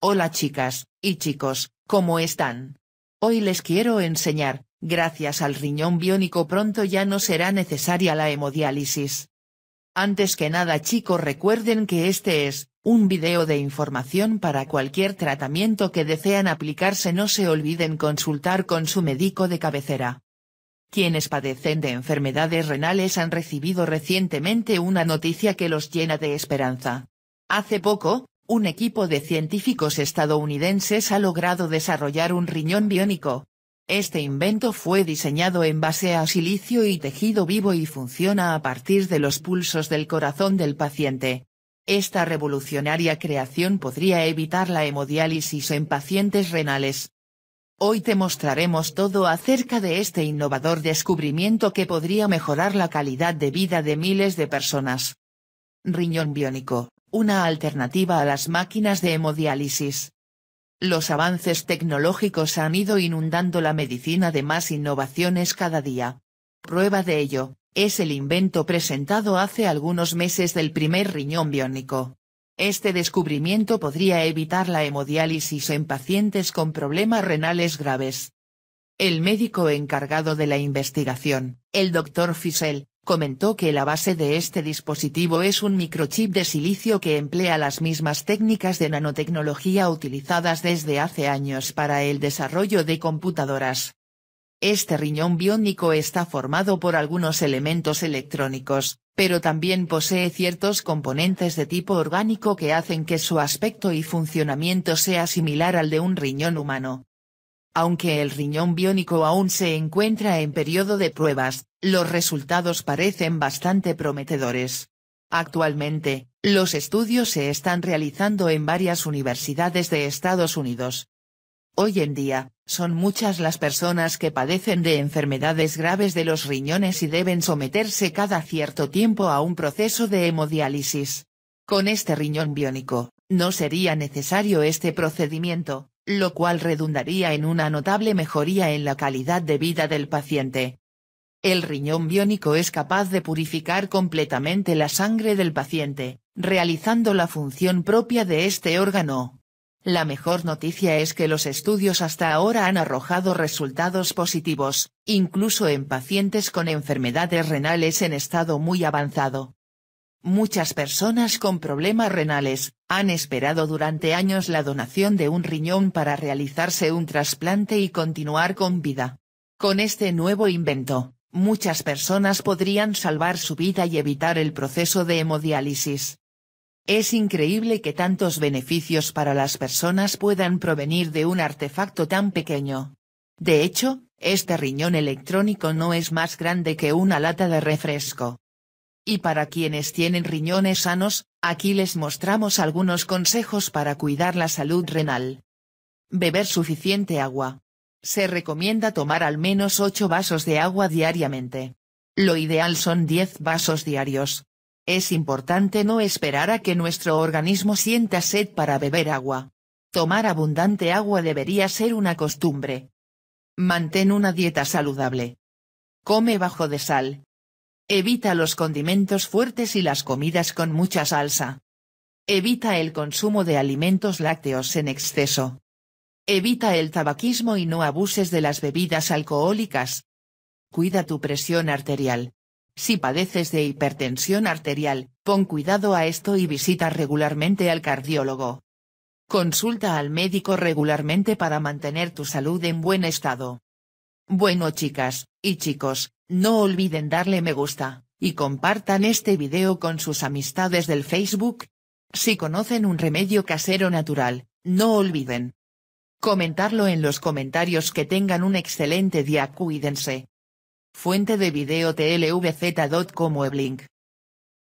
Hola chicas, y chicos, ¿cómo están? Hoy les quiero enseñar, gracias al riñón biónico pronto ya no será necesaria la hemodiálisis. Antes que nada chicos recuerden que este es, un video de información para cualquier tratamiento que desean aplicarse no se olviden consultar con su médico de cabecera. Quienes padecen de enfermedades renales han recibido recientemente una noticia que los llena de esperanza. Hace poco, un equipo de científicos estadounidenses ha logrado desarrollar un riñón biónico. Este invento fue diseñado en base a silicio y tejido vivo y funciona a partir de los pulsos del corazón del paciente. Esta revolucionaria creación podría evitar la hemodiálisis en pacientes renales. Hoy te mostraremos todo acerca de este innovador descubrimiento que podría mejorar la calidad de vida de miles de personas. Riñón biónico, una alternativa a las máquinas de hemodiálisis. Los avances tecnológicos han ido inundando la medicina de más innovaciones cada día. Prueba de ello, es el invento presentado hace algunos meses del primer riñón biónico. Este descubrimiento podría evitar la hemodiálisis en pacientes con problemas renales graves. El médico encargado de la investigación, el doctor Fisel, comentó que la base de este dispositivo es un microchip de silicio que emplea las mismas técnicas de nanotecnología utilizadas desde hace años para el desarrollo de computadoras. Este riñón biónico está formado por algunos elementos electrónicos, pero también posee ciertos componentes de tipo orgánico que hacen que su aspecto y funcionamiento sea similar al de un riñón humano. Aunque el riñón biónico aún se encuentra en periodo de pruebas, los resultados parecen bastante prometedores. Actualmente, los estudios se están realizando en varias universidades de Estados Unidos. Hoy en día, son muchas las personas que padecen de enfermedades graves de los riñones y deben someterse cada cierto tiempo a un proceso de hemodiálisis. Con este riñón biónico, no sería necesario este procedimiento, lo cual redundaría en una notable mejoría en la calidad de vida del paciente. El riñón biónico es capaz de purificar completamente la sangre del paciente, realizando la función propia de este órgano. La mejor noticia es que los estudios hasta ahora han arrojado resultados positivos, incluso en pacientes con enfermedades renales en estado muy avanzado. Muchas personas con problemas renales, han esperado durante años la donación de un riñón para realizarse un trasplante y continuar con vida. Con este nuevo invento, muchas personas podrían salvar su vida y evitar el proceso de hemodiálisis. Es increíble que tantos beneficios para las personas puedan provenir de un artefacto tan pequeño. De hecho, este riñón electrónico no es más grande que una lata de refresco. Y para quienes tienen riñones sanos, aquí les mostramos algunos consejos para cuidar la salud renal. Beber suficiente agua. Se recomienda tomar al menos 8 vasos de agua diariamente. Lo ideal son 10 vasos diarios. Es importante no esperar a que nuestro organismo sienta sed para beber agua. Tomar abundante agua debería ser una costumbre. Mantén una dieta saludable. Come bajo de sal, Evita los condimentos fuertes y las comidas con mucha salsa. Evita el consumo de alimentos lácteos en exceso. Evita el tabaquismo y no abuses de las bebidas alcohólicas. Cuida tu presión arterial. Si padeces de hipertensión arterial, pon cuidado a esto y visita regularmente al cardiólogo. Consulta al médico regularmente para mantener tu salud en buen estado. Bueno chicas, y chicos, no olviden darle me gusta, y compartan este video con sus amistades del Facebook. Si conocen un remedio casero natural, no olviden comentarlo en los comentarios que tengan un excelente día cuídense. Fuente de video tlvz.com weblink